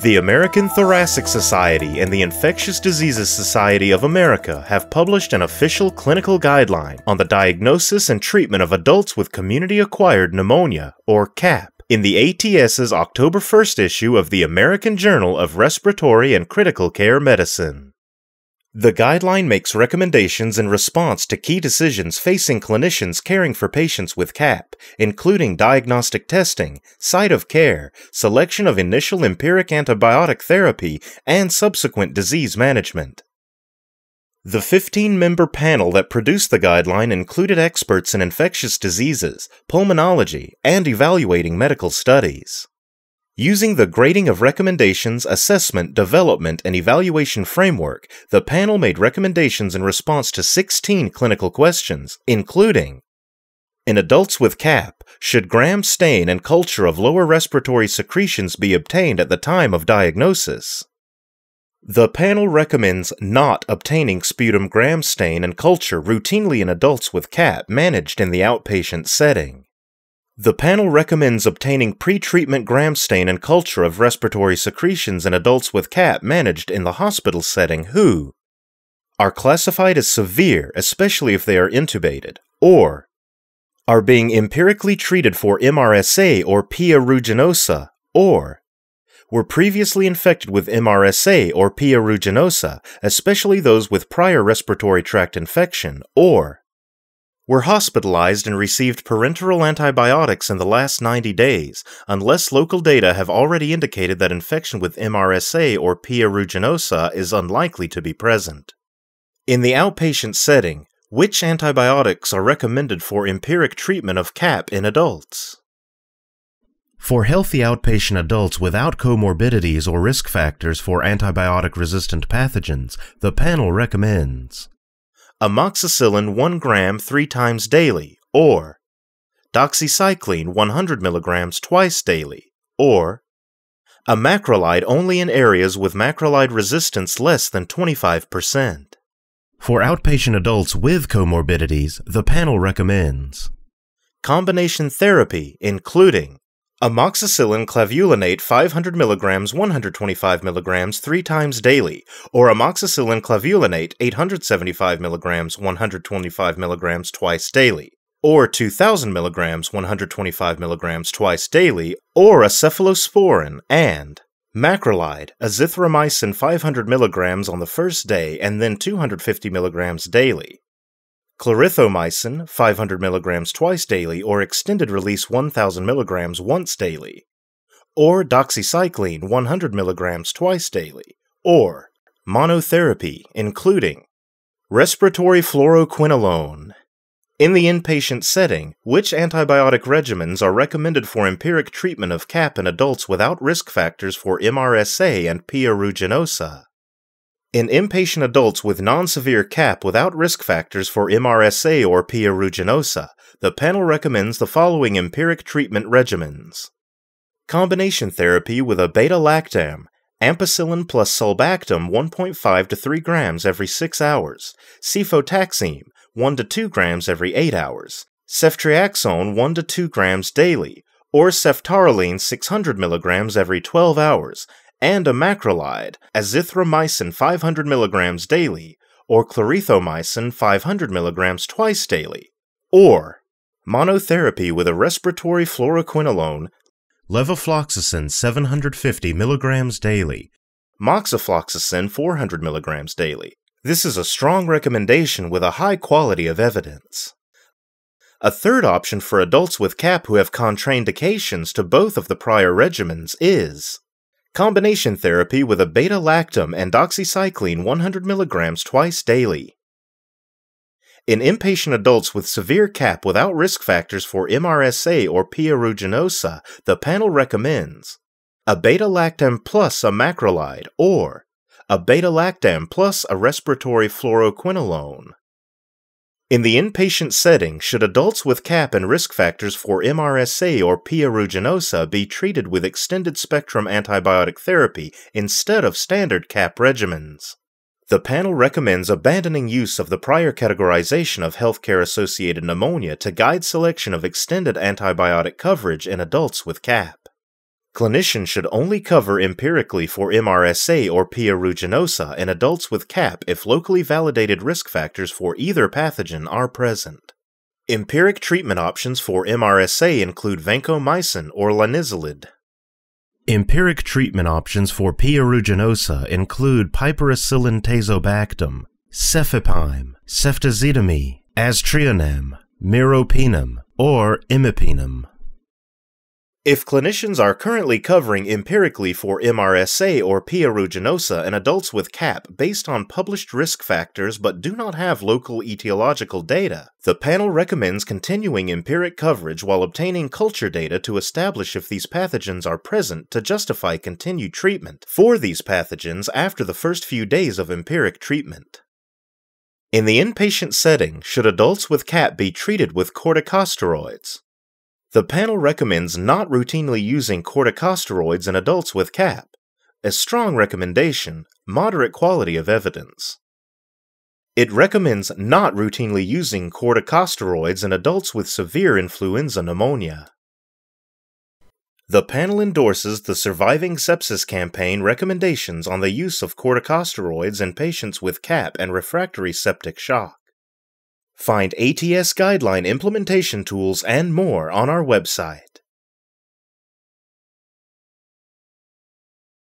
The American Thoracic Society and the Infectious Diseases Society of America have published an official clinical guideline on the diagnosis and treatment of adults with community acquired pneumonia, or CAP. In the ATS's October 1st issue of the American Journal of Respiratory and Critical Care Medicine. The guideline makes recommendations in response to key decisions facing clinicians caring for patients with CAP, including diagnostic testing, site of care, selection of initial empiric antibiotic therapy, and subsequent disease management. The 15 member panel that produced the guideline included experts in infectious diseases, pulmonology, and evaluating medical studies. Using the Grading of Recommendations, Assessment, Development, and Evaluation framework, the panel made recommendations in response to 16 clinical questions, including In adults with CAP, should gram stain and culture of lower respiratory secretions be obtained at the time of diagnosis? The panel recommends not obtaining sputum gram stain and culture routinely in adults with CAP managed in the outpatient setting. The panel recommends obtaining pre-treatment gram stain and culture of respiratory secretions in adults with CAP managed in the hospital setting who are classified as severe, especially if they are intubated, or are being empirically treated for MRSA or P. aeruginosa, or were previously infected with MRSA or P. aeruginosa, especially those with prior respiratory tract infection, or were hospitalized and received parenteral antibiotics in the last 90 days, unless local data have already indicated that infection with MRSA or P. aeruginosa is unlikely to be present. In the outpatient setting, which antibiotics are recommended for empiric treatment of CAP in adults? For healthy outpatient adults without comorbidities or risk factors for antibiotic resistant pathogens, the panel recommends amoxicillin 1 gram three times daily, or doxycycline 100 milligrams twice daily, or a macrolide only in areas with macrolide resistance less than 25%. For outpatient adults with comorbidities, the panel recommends combination therapy, including Amoxicillin clavulinate 500 mg 125 mg 3 times daily, or amoxicillin clavulinate 875 mg 125 mg twice daily, or 2000 mg 125 mg twice daily, or a cephalosporin and macrolide, azithromycin 500 mg on the first day and then 250 mg daily, clarithromycin 500 milligrams twice daily or extended release 1000 milligrams once daily, or doxycycline 100 milligrams twice daily, or monotherapy including respiratory fluoroquinolone. In the inpatient setting, which antibiotic regimens are recommended for empiric treatment of CAP in adults without risk factors for MRSA and P. aeruginosa? In inpatient adults with non-severe CAP without risk factors for MRSA or Pia ruginosa, the panel recommends the following empiric treatment regimens. Combination therapy with a beta-lactam, ampicillin plus sulbactam 1.5 to 3 grams every 6 hours, cefotaxime 1 to 2 grams every 8 hours, ceftriaxone 1 to 2 grams daily, or ceftaroline 600 milligrams every 12 hours, and a macrolide, azithromycin 500 mg daily, or clarithromycin 500 mg twice daily, or monotherapy with a respiratory fluoroquinolone, levofloxacin 750 mg daily, moxifloxacin 400 mg daily. This is a strong recommendation with a high quality of evidence. A third option for adults with CAP who have contraindications to both of the prior regimens is Combination therapy with a beta lactam and doxycycline 100 mg twice daily. In inpatient adults with severe CAP without risk factors for MRSA or P. aeruginosa, the panel recommends a beta lactam plus a macrolide or a beta lactam plus a respiratory fluoroquinolone. In the inpatient setting, should adults with CAP and risk factors for MRSA or Pia ruginosa be treated with extended spectrum antibiotic therapy instead of standard CAP regimens? The panel recommends abandoning use of the prior categorization of healthcare associated pneumonia to guide selection of extended antibiotic coverage in adults with CAP. Clinicians should only cover empirically for MRSA or Pia ruginosa in adults with CAP if locally validated risk factors for either pathogen are present. Empiric treatment options for MRSA include vancomycin or lanizolid. Empiric treatment options for Pia ruginosa include piperacillin tazobactam, cefepime, ceftazidime, aztreonam, meropenem, or imipenem. If clinicians are currently covering empirically for MRSA or P. aeruginosa in adults with CAP based on published risk factors but do not have local etiological data, the panel recommends continuing empiric coverage while obtaining culture data to establish if these pathogens are present to justify continued treatment for these pathogens after the first few days of empiric treatment. In the inpatient setting, should adults with CAP be treated with corticosteroids? The panel recommends not routinely using corticosteroids in adults with CAP, a strong recommendation, moderate quality of evidence. It recommends not routinely using corticosteroids in adults with severe influenza pneumonia. The panel endorses the Surviving Sepsis Campaign recommendations on the use of corticosteroids in patients with CAP and refractory septic shock. Find ATS guideline implementation tools and more on our website.